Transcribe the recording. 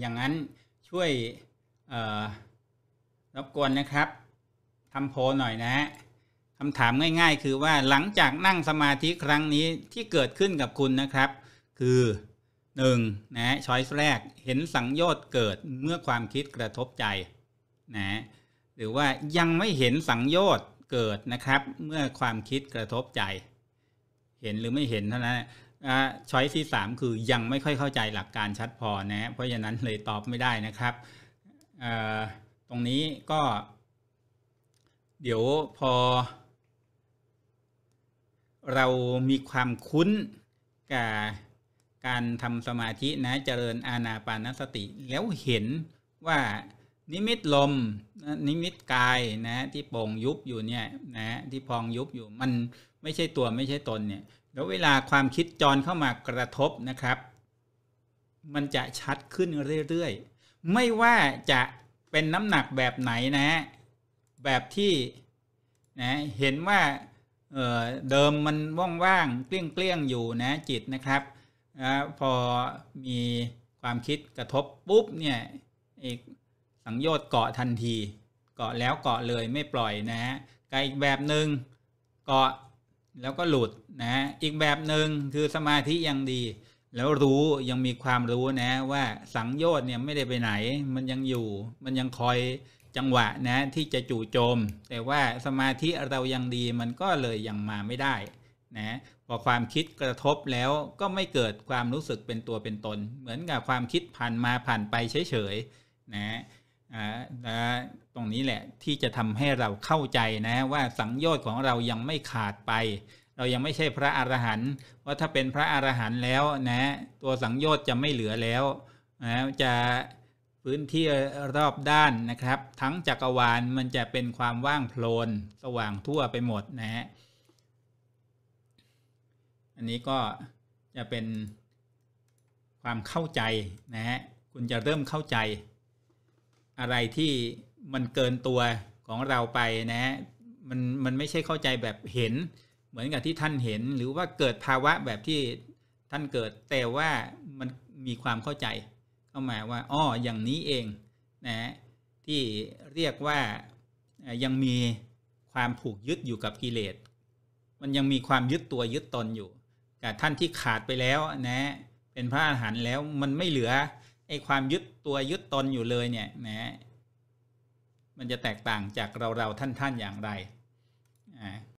อย่างนั้นช่วยรบกวนนะครับทำโพลหน่อยนะคำถามง่ายๆ คือว่าหลังจากนั่งสมาธิครั้งนี้ที่เกิดขึ้นกับคุณนะครับ คือ1นะช้อยส์แรกเห็นสังโยชน์เกิดเมื่อความคิดกระทบใจนะหรือว่ายังไม่เห็นสังโยชน์เกิดนะครับ เมื่อความคิดกระทบใจ เห็นหรือไม่เห็นเท่านั้นนะช้อยที่สามคือยังไม่ค่อยเข้าใจหลักการชัดพอนะ เพราะฉะนั้นเลยตอบไม่ได้นะครับ ตรงนี้ก็ เดี๋ยวพอ เรามีความคุ้นกับการทำสมาธินะเจริญอาณาปานสติ แล้วเห็นว่านิมิตลมนิมิตกายนะที่โป่งยุบอยู่เนี่ยนะที่พองยุบอยู่ มันไม่ใช่ตัวไม่ใช่ตนเนี่ยแล้วเวลาความคิดจรเข้ามากระทบนะครับ มันจะชัดขึ้นเรื่อยๆ ไม่ว่าจะเป็นน้ำหนักแบบไหนนะฮะแบบที่นะเห็นว่าเเดิมมันว่างๆเกลี้ยงๆ อยู่นะจิตนะครับนะพอมีความคิดกระทบปุ๊บเนี่ยอกสังโยชน์เกาะทันที เกาะแล้วเกาะเลยไม่ปล่อยนะฮะกับอีกแบบหนึ่งเกาะแล้วก็หลุดนะฮะอีกแบบหนึ่งคือสมาธิยังดี แล้วรู้ยังมีความรู้นะ ว่าสังโยชน์เนี่ยไม่ได้ไปไหน มันยังอยู่ มันยังคอยจังหวะนะ ที่จะจู่โจม แต่ว่าสมาธิเรายังดีมันก็เลย ยังมาไม่ได้ นะพอความคิดกระทบแล้วก็ไม่เกิดความรู้สึกเป็นตัวเป็นตน เหมือนกับความคิดผ่านมาผ่านไปเฉยๆนะะ่ะตรงนี้แหละ ที่จะทำให้เราเข้าใจนะว่าสังโยชน์ของเรายังไม่ขาดไป เรายังไม่ใช่พระอรหันต์ว่าถ้าเป็นพระอรหันต์แล้วนะตัวสังโยชน์จะไม่เหลือแล้วนะจะพื้นที่รอบด้านนะครับ ทั้งจักรวาลมันจะเป็นความว่างโพลนสว่างทั่วไปหมดนะฮะอันนี้ก็จะเป็นความเข้าใจนะฮะคุณจะเริ่มเข้าใจอะไรที่มันเกินตัวของเราไปนะฮะมันมันไม่ใช่เข้าใจแบบเห็น เหมือนกับที่ท่านเห็นหรือว่าเกิดภาวะแบบที่ท่านเกิด แต่ว่ามันมีความเข้าใจเข้ามาว่าอ้ออย่างนี้เองนะฮะที่เรียกว่ายังมีความผูกยึดอยู่กับกิเลสมันยังมีความยึดตัวยึดตนอยู่แต่ท่านที่ขาดไปแล้วนะเป็นพระอรหันต์แล้วมันไม่เหลือไอ้ความยึดตัวยึดตนอยู่เลยเนี่ยนะ มันจะแตกต่างจากเราเราท่านท่านอย่างไร